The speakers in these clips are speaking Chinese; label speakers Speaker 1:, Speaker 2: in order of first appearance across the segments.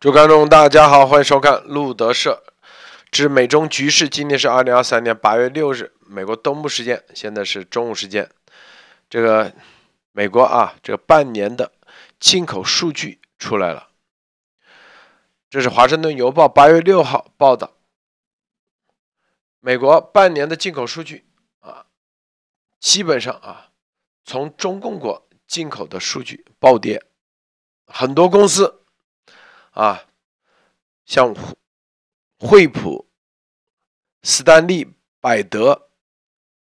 Speaker 1: 各观众，大家好，欢迎收看路德社之美中局势。今天是二零二三年八月六日。美国东部时间现在是中午时间，这个美国啊，这个半年的进口数据出来了。这是《华盛顿邮报》八月六号报道，美国半年的进口数据啊，基本上啊，从中共国进口的数据暴跌，很多公司啊，像惠普、斯丹利、百德。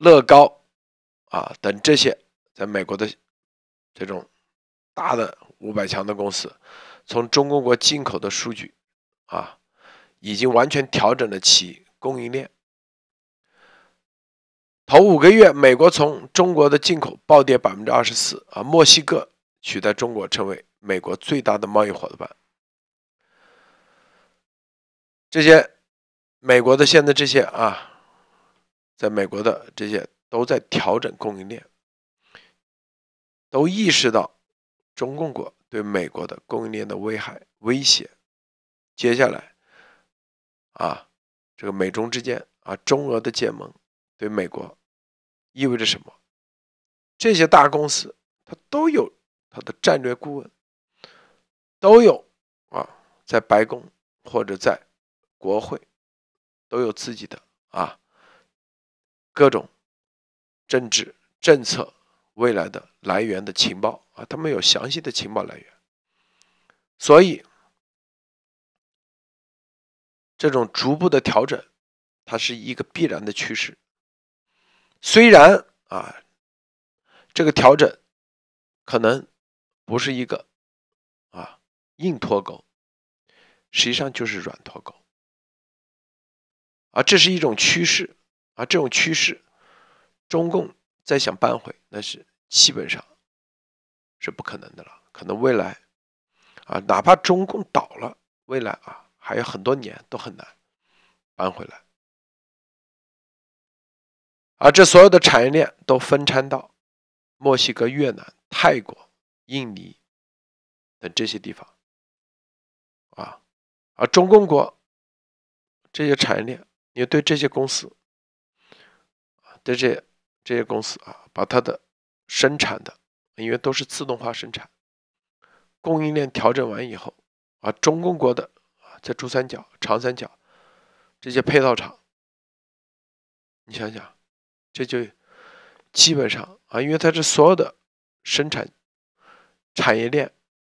Speaker 1: 乐高，啊等这些在美国的这种大的五百强的公司，从中国国进口的数据，啊，已经完全调整了其供应链。头五个月，美国从中国的进口暴跌百分之二十四，啊，墨西哥取代中国成为美国最大的贸易伙伴。这些美国的现在这些啊。在美国的这些都在调整供应链，都意识到中共国对美国的供应链的危害威胁。接下来，啊，这个美中之间啊，中俄的结盟对美国意味着什么？这些大公司它都有它的战略顾问，都有啊，在白宫或者在国会都有自己的啊。各种政治政策未来的来源的情报啊，他们有详细的情报来源，所以这种逐步的调整，它是一个必然的趋势。虽然啊，这个调整可能不是一个啊硬脱钩，实际上就是软脱钩，啊，这是一种趋势。而这种趋势，中共再想扳回，那是基本上是不可能的了。可能未来，啊，哪怕中共倒了，未来啊还有很多年都很难扳回来。而这所有的产业链都分摊到墨西哥、越南、泰国、印尼等这些地方，啊，而中共国这些产业链，你对这些公司。这这些公司啊，把它的生产的，因为都是自动化生产，供应链调整完以后啊，中公国的啊，在珠三角、长三角这些配套厂，你想想，这就基本上啊，因为它是所有的生产产业链、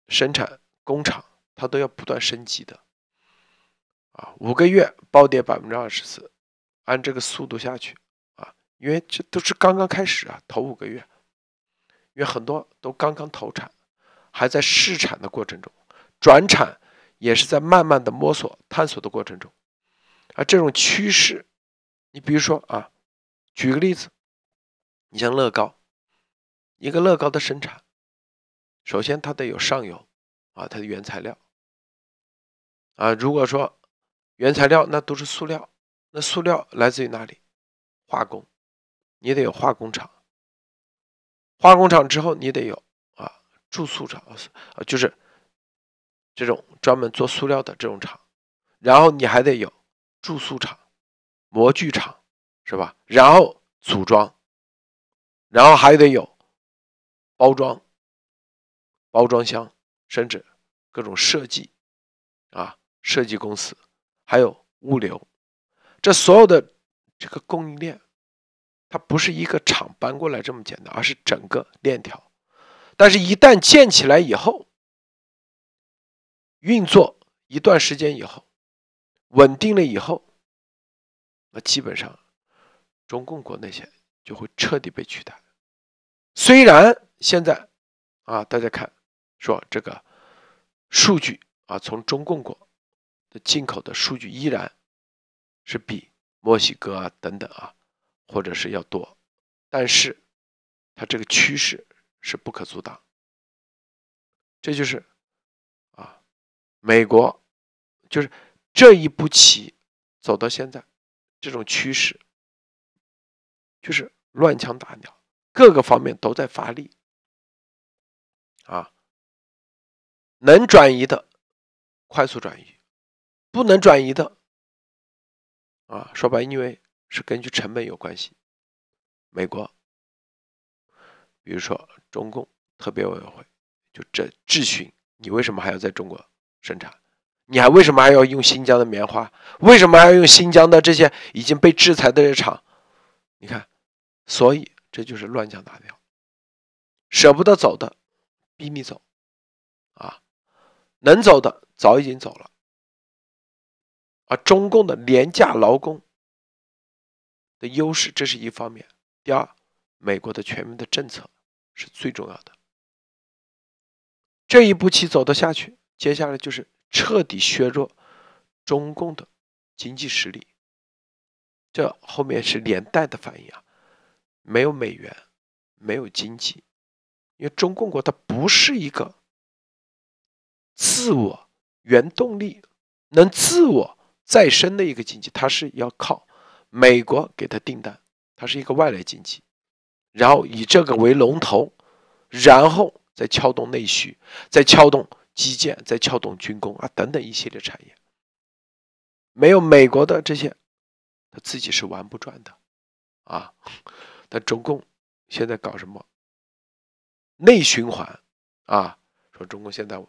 Speaker 1: 生产工厂，它都要不断升级的啊，五个月暴跌百分之二十四，按这个速度下去。因为这都是刚刚开始啊，头五个月，因为很多都刚刚投产，还在试产的过程中，转产也是在慢慢的摸索探索的过程中，啊，这种趋势，你比如说啊，举个例子，你像乐高，一个乐高的生产，首先它得有上游啊，它的原材料，啊，如果说原材料那都是塑料，那塑料来自于哪里？化工。你得有化工厂，化工厂之后你得有啊，注塑厂啊，就是这种专门做塑料的这种厂，然后你还得有注塑厂、模具厂，是吧？然后组装，然后还得有包装、包装箱，甚至各种设计啊，设计公司，还有物流，这所有的这个供应链。它不是一个厂搬过来这么简单，而是整个链条。但是，一旦建起来以后，运作一段时间以后，稳定了以后，那基本上，中共国那些就会彻底被取代。虽然现在，啊，大家看，说这个数据啊，从中共国的进口的数据依然是比墨西哥啊等等啊。或者是要多，但是它这个趋势是不可阻挡，这就是啊，美国就是这一步棋走到现在，这种趋势就是乱枪打鸟，各个方面都在发力啊，能转移的快速转移，不能转移的啊，说白因为。是根据成本有关系。美国，比如说中共特别委员会，就这质询你为什么还要在中国生产？你还为什么还要用新疆的棉花？为什么还要用新疆的这些已经被制裁的这厂？你看，所以这就是乱讲大调，舍不得走的逼你走啊，能走的早已经走了啊，中共的廉价劳工。的优势，这是一方面。第二，美国的全面的政策是最重要的。这一步棋走得下去，接下来就是彻底削弱中共的经济实力。这后面是连带的反应啊！没有美元，没有经济，因为中共国它不是一个自我原动力能自我再生的一个经济，它是要靠。美国给他订单，他是一个外来经济，然后以这个为龙头，然后再撬动内需，再撬动基建，再撬动军工啊等等一系列产业。没有美国的这些，他自己是玩不转的，啊！但中共现在搞什么内循环啊？说中共现在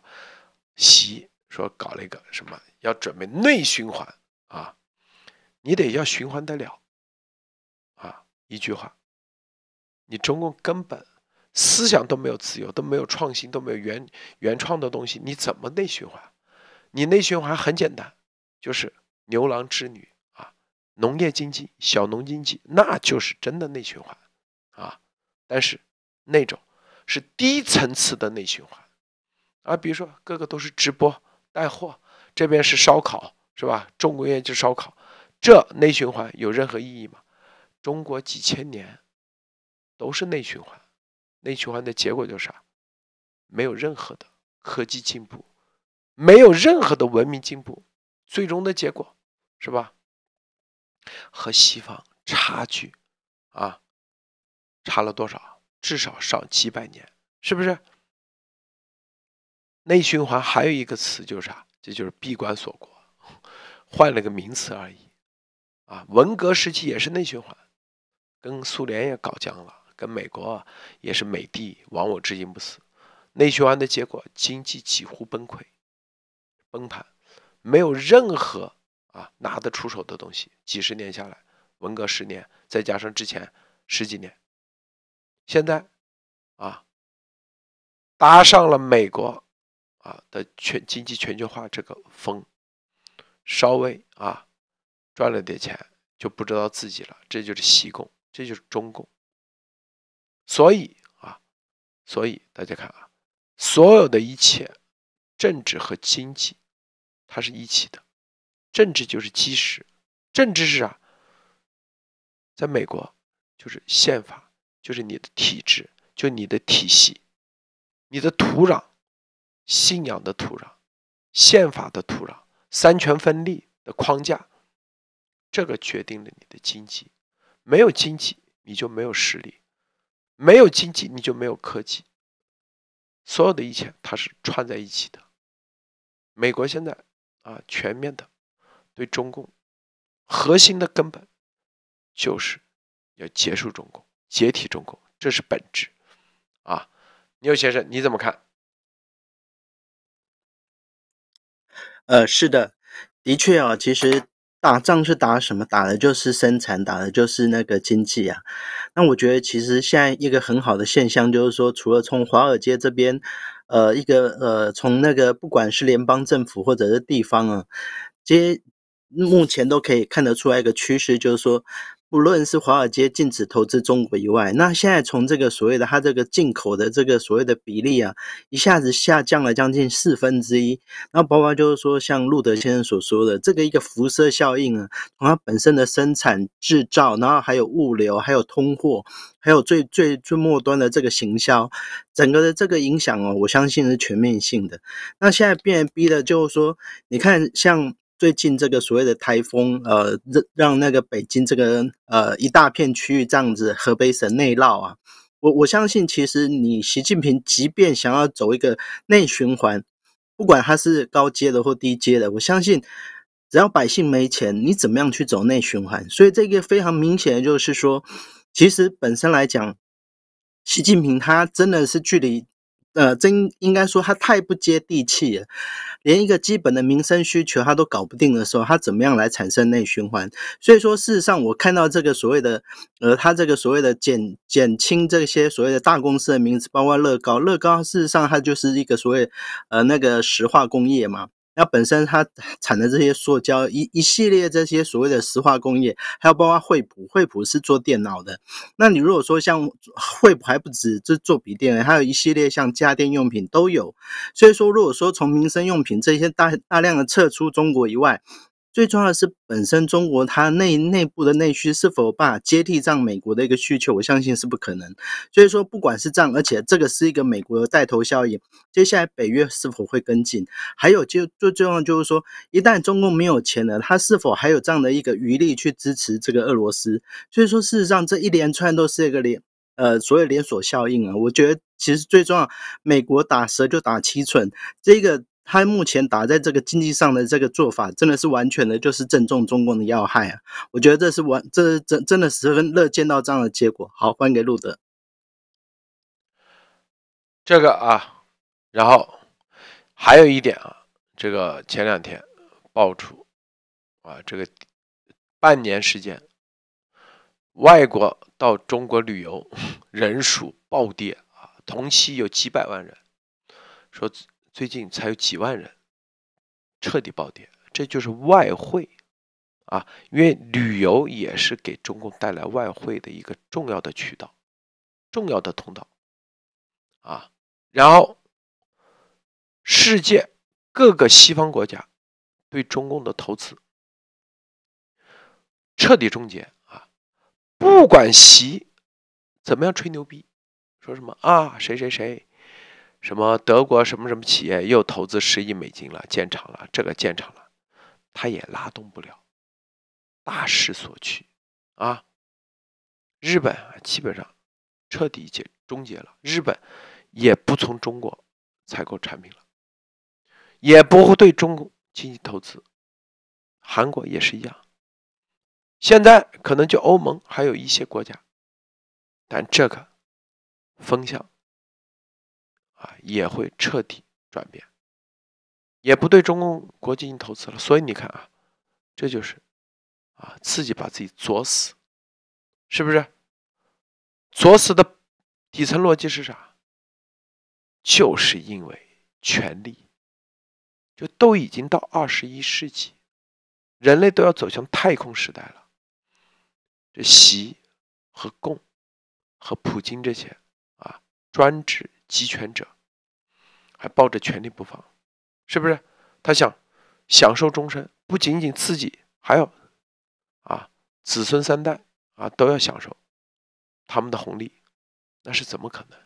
Speaker 1: 习说搞了一个什么，要准备内循环啊。你得要循环得了，啊！一句话，你中共根本思想都没有自由，都没有创新，都没有原原创的东西，你怎么内循环？你内循环很简单，就是牛郎织女啊，农业经济、小农经济，那就是真的内循环，啊！但是那种是低层次的内循环，啊，比如说各个都是直播带货，这边是烧烤，是吧？重工业就烧烤。这内循环有任何意义吗？中国几千年都是内循环，内循环的结果就是啥？没有任何的科技进步，没有任何的文明进步，最终的结果是吧？和西方差距啊，差了多少？至少少几百年，是不是？内循环还有一个词就是啥？这就是闭关锁国，换了个名词而已。啊，文革时期也是内循环，跟苏联也搞僵了，跟美国也是美帝亡我至今不死，内循环的结果，经济几乎崩溃、崩盘，没有任何啊拿得出手的东西。几十年下来，文革十年，再加上之前十几年，现在啊搭上了美国啊的全经济全球化这个风，稍微啊。赚了点钱就不知道自己了，这就是西贡，这就是中共。所以啊，所以大家看啊，所有的一切政治和经济它是一起的，政治就是基石，政治是啥？在美国就是宪法，就是你的体制，就你的体系，你的土壤，信仰的土壤，宪法的土壤，三权分立的框架。这个决定了你的经济，没有经济你就没有实力，没有经济你就没有科技。所有的一切它是串在一起的。美国现在啊，全面的对中共核心的根本就是要结束中共解体中共，这是本质啊。牛先生你怎么看？
Speaker 2: 呃，是的，的确啊，其实。打仗是打什么？打的就是生产，打的就是那个经济啊。那我觉得，其实现在一个很好的现象就是说，除了从华尔街这边，呃，一个呃，从那个不管是联邦政府或者是地方啊，其实目前都可以看得出来一个趋势，就是说。不论是华尔街禁止投资中国以外，那现在从这个所谓的它这个进口的这个所谓的比例啊，一下子下降了将近四分之一。然后包括就是说，像路德先生所说的这个一个辐射效应啊，从它本身的生产制造，然后还有物流，还有通货，还有最最最末端的这个行销，整个的这个影响哦，我相信是全面性的。那现在变逼的，就是说，你看像。最近这个所谓的台风，呃，让让那个北京这个呃一大片区域这样子河北省内涝啊，我我相信其实你习近平即便想要走一个内循环，不管他是高阶的或低阶的，我相信只要百姓没钱，你怎么样去走内循环？所以这个非常明显的就是说，其实本身来讲，习近平他真的是距离，呃，真应该说他太不接地气了。连一个基本的民生需求它都搞不定的时候，它怎么样来产生内循环？所以说，事实上我看到这个所谓的，呃，它这个所谓的减减轻这些所谓的大公司的名字，包括乐高，乐高事实上它就是一个所谓，呃，那个石化工业嘛。那本身它产的这些塑胶一一系列这些所谓的石化工业，还有包括惠普，惠普是做电脑的。那你如果说像惠普还不止，就做笔电，还有一系列像家电用品都有。所以说，如果说从民生用品这些大大量的撤出中国以外。最重要的是，本身中国它内内部的内需是否把接替这样美国的一个需求，我相信是不可能。所以说，不管是这样，而且这个是一个美国的带头效应，接下来北约是否会跟进？还有，就最重要就是说，一旦中共没有钱了，他是否还有这样的一个余力去支持这个俄罗斯？所以说，事实上这一连串都是一个连呃，所有连锁效应啊。我觉得其实最重要，美国打蛇就打七寸，这个。他目前打在这个经济上的这个做法，真的是完全的就是正中中共的要害啊！我觉得这是完，这真真的十分乐见到这样的结果。好，迎给路德。这个啊，然后还有一点啊，这个前两天
Speaker 1: 爆出啊，这个半年时间，外国到中国旅游 人数暴跌啊，同期有几百万人说。最近才有几万人彻底暴跌，这就是外汇啊！因为旅游也是给中共带来外汇的一个重要的渠道、重要的通道啊。然后，世界各个西方国家对中共的投资彻底终结啊！不管习怎么样吹牛逼，说什么啊，谁谁谁。什么德国什么什么企业又投资十亿美金了建厂了，这个建厂了，他也拉动不了，大势所趋，啊，日本啊基本上彻底结终结了，日本也不从中国采购产品了，也不会对中国经济投资，韩国也是一样，现在可能就欧盟还有一些国家，但这个风向。也会彻底转变，也不对中共国进行投资了。所以你看啊，这就是啊，自己把自己作死，是不是？作死的底层逻辑是啥？就是因为权力就都已经到二十一世纪，人类都要走向太空时代了。这习和共和普京这些啊，专制集权者。抱着权力不放，是不是？他想享受终身，不仅仅自己，还要啊子孙三代啊都要享受他们的红利，那是怎么可能？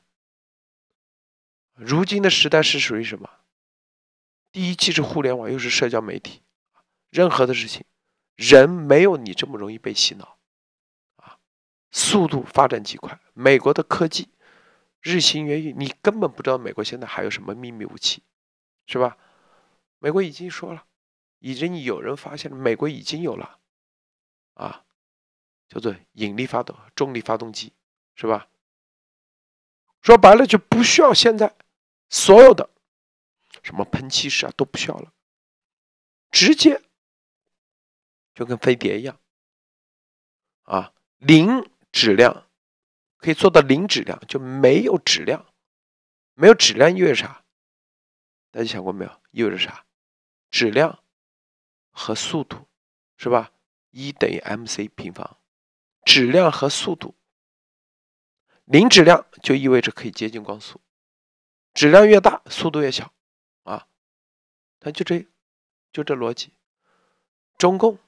Speaker 1: 如今的时代是属于什么？第一，既是互联网，又是社交媒体。任何的事情，人没有你这么容易被洗脑啊！速度发展极快，美国的科技。日新月异，你根本不知道美国现在还有什么秘密武器，是吧？美国已经说了，已经有人发现了，美国已经有了，啊，叫做引力发动、重力发动机，是吧？说白了就不需要现在所有的什么喷气式啊都不需要了，直接就跟飞碟一样，啊，零质量。可以做到零质量，就没有质量，没有质量意味着啥？大家想过没有？意味着啥？质量和速度是吧？一等于 m c 平方，质量和速度，零质量就意味着可以接近光速，质量越大，速度越小啊。它就这，就这逻辑。中共，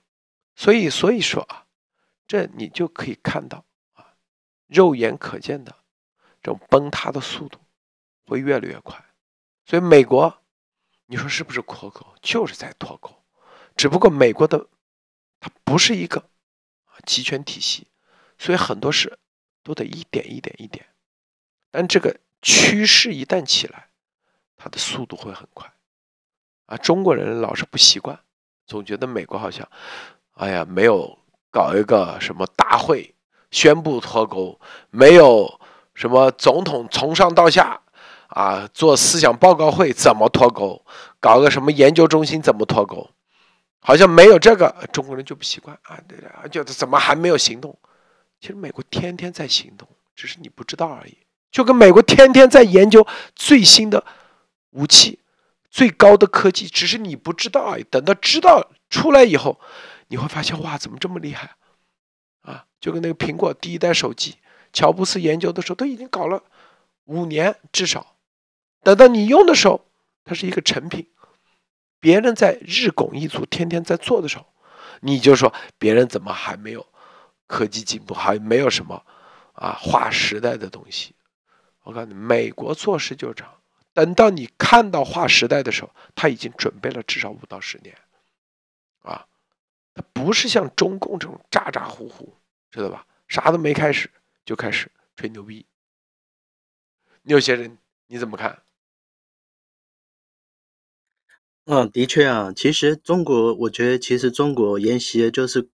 Speaker 1: 所以所以说啊，这你就可以看到。肉眼可见的这种崩塌的速度会越来越快，所以美国，你说是不是脱钩？就是在脱钩，只不过美国的它不是一个集权体系，所以很多事都得一点一点一点，但这个趋势一旦起来，它的速度会很快。啊，中国人老是不习惯，总觉得美国好像，哎呀，没有搞一个什么大会。宣布脱钩，没有什么总统从上到下啊做思想报告会，怎么脱钩？搞个什么研究中心，怎么脱钩？好像没有这个，中国人就不习惯啊！对对，就怎么还没有行动？其实美国天天在行动，只是你不知道而已。就跟美国天天在研究最新的武器、最高的科技，只是你不知道而已。等到知道出来以后，你会发现哇，怎么这么厉害？啊，就跟那个苹果第一代手机，乔布斯研究的时候都已经搞了五年至少，等到你用的时候，它是一个成品。别人在日拱一卒，天天在做的时候，你就说别人怎么还没有科技进步，还没有什么啊划时代的东西？我告诉你，美国做事就这样，等到你看到划时代的时候，他已经准备了至少五到十年啊。不是像中共这种咋咋呼呼，知道吧？啥都没开始就开始吹牛逼。有些人你怎么看？
Speaker 2: 嗯，的确啊，其实中国，我觉得其实中国沿袭的就是，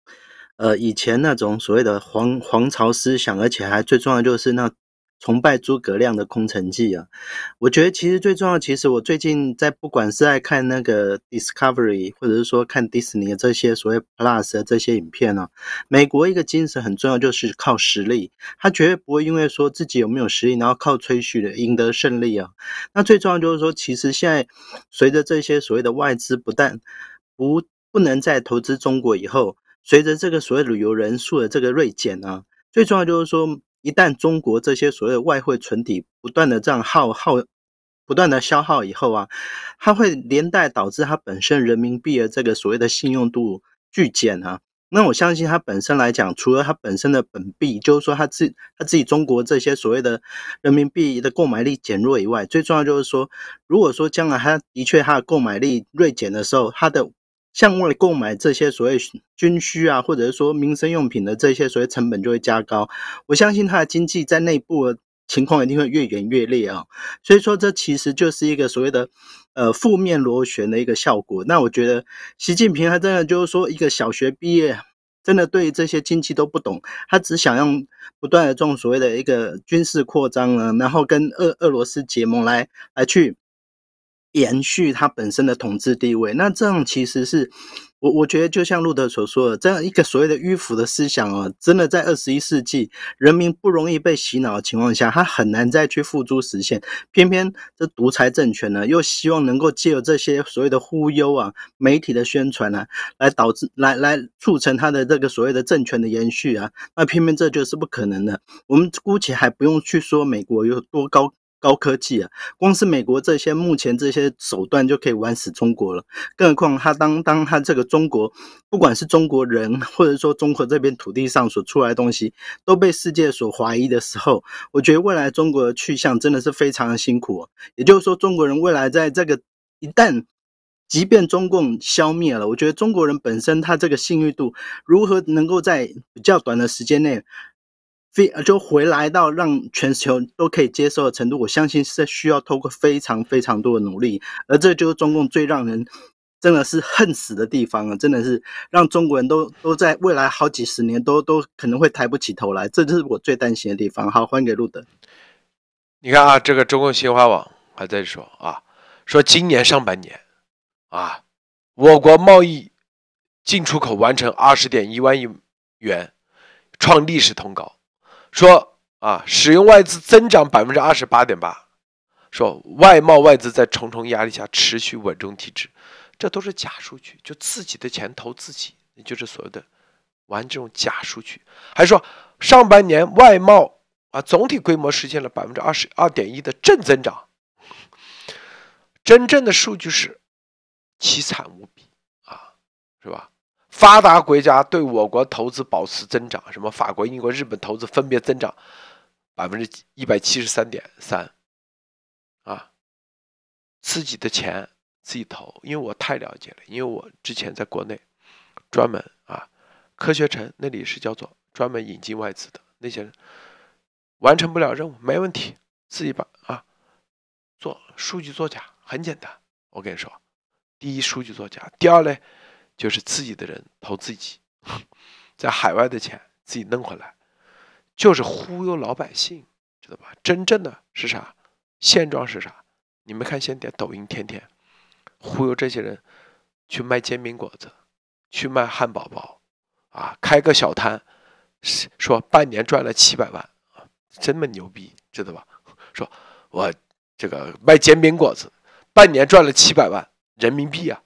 Speaker 2: 呃，以前那种所谓的皇皇朝思想，而且还最重要就是那。崇拜诸葛亮的空城计啊！我觉得其实最重要，其实我最近在不管是在看那个 Discovery，或者是说看 Disney 的这些所谓 Plus 的这些影片呢，美国一个精神很重要，就是靠实力，他绝对不会因为说自己有没有实力，然后靠吹嘘的赢得胜利啊。那最重要就是说，其实现在随着这些所谓的外资不但不不能再投资中国以后，随着这个所谓旅游人数的这个锐减呢，最重要就是说。一旦中国这些所谓的外汇存底不断的这样耗耗，不断的消耗以后啊，它会连带导致它本身人民币的这个所谓的信用度巨减啊。那我相信它本身来讲，除了它本身的本币，就是说它自它自己中国这些所谓的人民币的购买力减弱以外，最重要就是说，如果说将来它的确它的购买力锐减的时候，它的向外购买这些所谓军需啊，或者是说民生用品的这些所谓成本就会加高。我相信他的经济在内部的情况一定会越演越烈啊。所以说，这其实就是一个所谓的呃负面螺旋的一个效果。那我觉得习近平他真的就是说一个小学毕业，真的对这些经济都不懂，他只想用不断的这种所谓的一个军事扩张呢，然后跟俄俄罗斯结盟来来去。延续他本身的统治地位，那这样其实是我我觉得，就像路德所说的，这样一个所谓的迂腐的思想啊，真的在二十一世纪，人民不容易被洗脑的情况下，他很难再去付诸实现。偏偏这独裁政权呢，又希望能够借由这些所谓的忽悠啊、媒体的宣传啊，来导致、来来促成他的这个所谓的政权的延续啊。那偏偏这就是不可能的。我们姑且还不用去说美国有多高。高科技啊，光是美国这些目前这些手段就可以玩死中国了。更何况他当当他这个中国，不管是中国人 或者说中国这片土地上所出来东西，都被世界所怀疑的时候，我觉得未来中国的去向真的是非常的辛苦。也就是说，中国人未来在这个一旦，即便中共消灭了，我觉得中国人本身他这个信誉度如何能够在比较短的时间内？非就回来到让全球都可以接受的程度，我相信是需要透过非常非常多的努力，而这就是中共最让人真的是恨死的地方啊！真的是让中国人都都在未来好几十年都都可能会抬不起头来，这就是我最担心的地方。好，还给路德。
Speaker 1: 你看啊，这个中共新华网还在说啊，说今年上半年啊，
Speaker 2: 我国贸
Speaker 1: 易进出口完成二十点一万亿元，创历史通高。说啊，使用外资增长百分之二十八点八，说外贸外资在重重压力下持续稳中提质，这都是假数据，就自己的钱投自己，就是所谓的玩这种假数据，还说上半年外贸啊总体规模实现了百分之二十二点一的正增长，真正的数据是凄惨无比啊，是吧？发达国家对我国投资保持增长，什么法国、英国、日本投资分别增长百分之一百七十三点三，啊，自己的钱自己投，因为我太了解了，因为我之前在国内专门啊，科学城那里是叫做专门引进外资的那些人，完成不了任务没问题，自己把啊做数据作假很简单，我跟你说，第一数据作假，第二嘞。就是自己的人投自己，在海外的钱自己弄回来，就是忽悠老百姓，知道吧？真正的是啥？现状是啥？你们看现在抖音天天忽悠这些人去卖煎饼果子，去卖汉堡包啊，开个小摊，说半年赚了七百万，啊，这么牛逼，知道吧？说我这个卖煎饼果子半年赚了七百万人民币啊！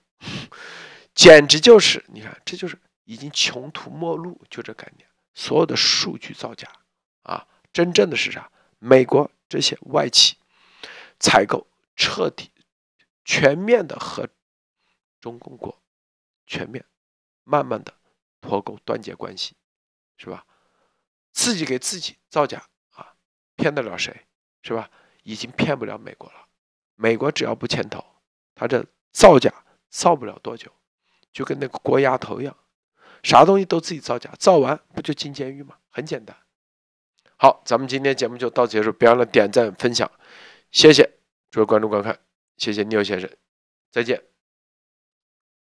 Speaker 1: 简直就是，你看，这就是已经穷途末路，就这概念。所有的数据造假啊，真正的是啥？美国这些外企采购，彻底、全面的和中共国全面、慢慢的脱钩、断绝关系，是吧？自己给自己造假啊，骗得了谁？是吧？已经骗不了美国了。美国只要不牵头，他这造假造不了多久。就跟那个国丫头一样，啥东西都自己造假，造完不就进监狱吗？很简单。好，咱们今天节目就到结束，别忘了点赞分享，谢谢各位观众观看，谢谢牛先生，再见。